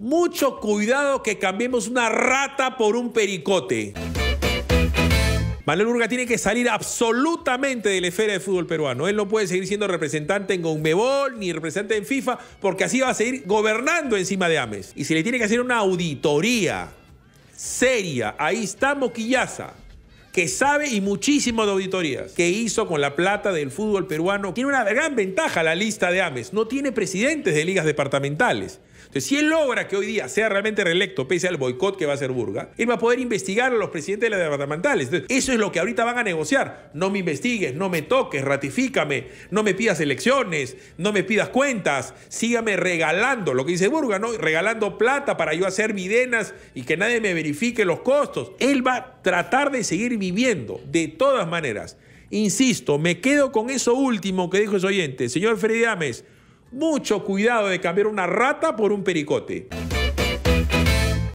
Mucho cuidado que cambiemos una rata por un pericote. Manuel Urga tiene que salir absolutamente de la esfera del fútbol peruano. Él no puede seguir siendo representante en Conmebol ni representante en FIFA porque así va a seguir gobernando encima de Ames. Y se le tiene que hacer una auditoría seria. Ahí está Moquillaza que sabe y muchísimo de auditorías, que hizo con la plata del fútbol peruano. Tiene una gran ventaja la lista de AMES, no tiene presidentes de ligas departamentales. Entonces, si él logra que hoy día sea realmente reelecto, pese al boicot que va a hacer Burga, él va a poder investigar a los presidentes de las departamentales. Entonces, eso es lo que ahorita van a negociar. No me investigues, no me toques, ratifícame, no me pidas elecciones, no me pidas cuentas, sígame regalando, lo que dice Burga, ¿no? Regalando plata para yo hacer videnas y que nadie me verifique los costos. Él va a tratar de seguir viviendo, de todas maneras. Insisto, me quedo con eso último que dijo ese oyente. Señor Freddy Dames, mucho cuidado de cambiar una rata por un pericote.